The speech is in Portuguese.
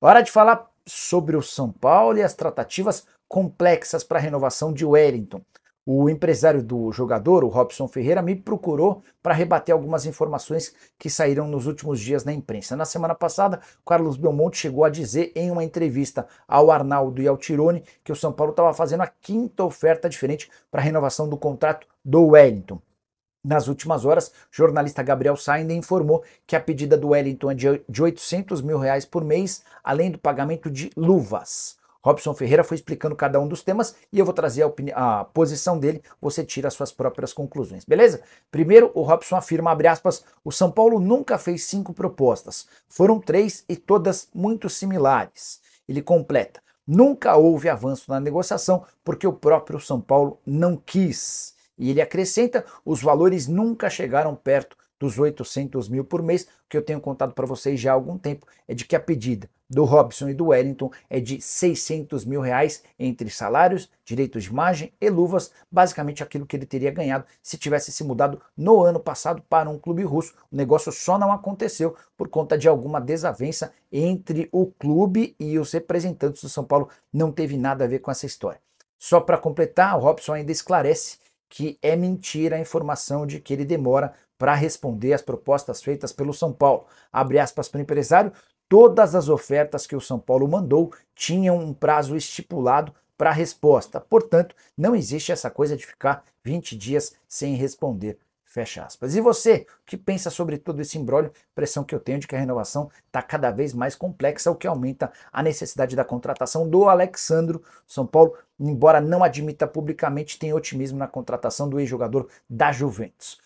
Hora de falar sobre o São Paulo e as tratativas complexas para a renovação de Wellington. O empresário do jogador, o Robson Ferreira, me procurou para rebater algumas informações que saíram nos últimos dias na imprensa. Na semana passada, Carlos Belmonte chegou a dizer em uma entrevista ao Arnaldo e ao Tirone que o São Paulo estava fazendo a quinta oferta diferente para a renovação do contrato do Wellington. Nas últimas horas, o jornalista Gabriel Sainz informou que a pedida do Wellington é de 800 mil reais por mês, além do pagamento de luvas. Robson Ferreira foi explicando cada um dos temas e eu vou trazer a, a, posição dele, você tira as suas próprias conclusões, beleza? Primeiro, o Robson afirma, abre aspas, o São Paulo nunca fez cinco propostas, foram três e todas muito similares. Ele completa, nunca houve avanço na negociação porque o próprio São Paulo não quis. E ele acrescenta: os valores nunca chegaram perto dos 800 mil por mês, que eu tenho contado para vocês já há algum tempo, é de que a pedida do Robson e do Wellington é de 600 mil reais entre salários, direitos de imagem e luvas, basicamente aquilo que ele teria ganhado se tivesse se mudado no ano passado para um clube russo. O negócio só não aconteceu por conta de alguma desavença entre o clube e os representantes do São Paulo, não teve nada a ver com essa história. Só para completar, o Robson ainda esclarece que é mentira a informação de que ele demora para responder às propostas feitas pelo São Paulo. Abre aspas para o empresário, todas as ofertas que o São Paulo mandou tinham um prazo estipulado para resposta. Portanto, não existe essa coisa de ficar 20 dias sem responder. Fecha aspas. E você, o que pensa sobre todo esse embrólio? Pressão que eu tenho de que a renovação está cada vez mais complexa, o que aumenta a necessidade da contratação do Alexandro São Paulo, embora não admita publicamente, tem otimismo na contratação do ex-jogador da Juventus.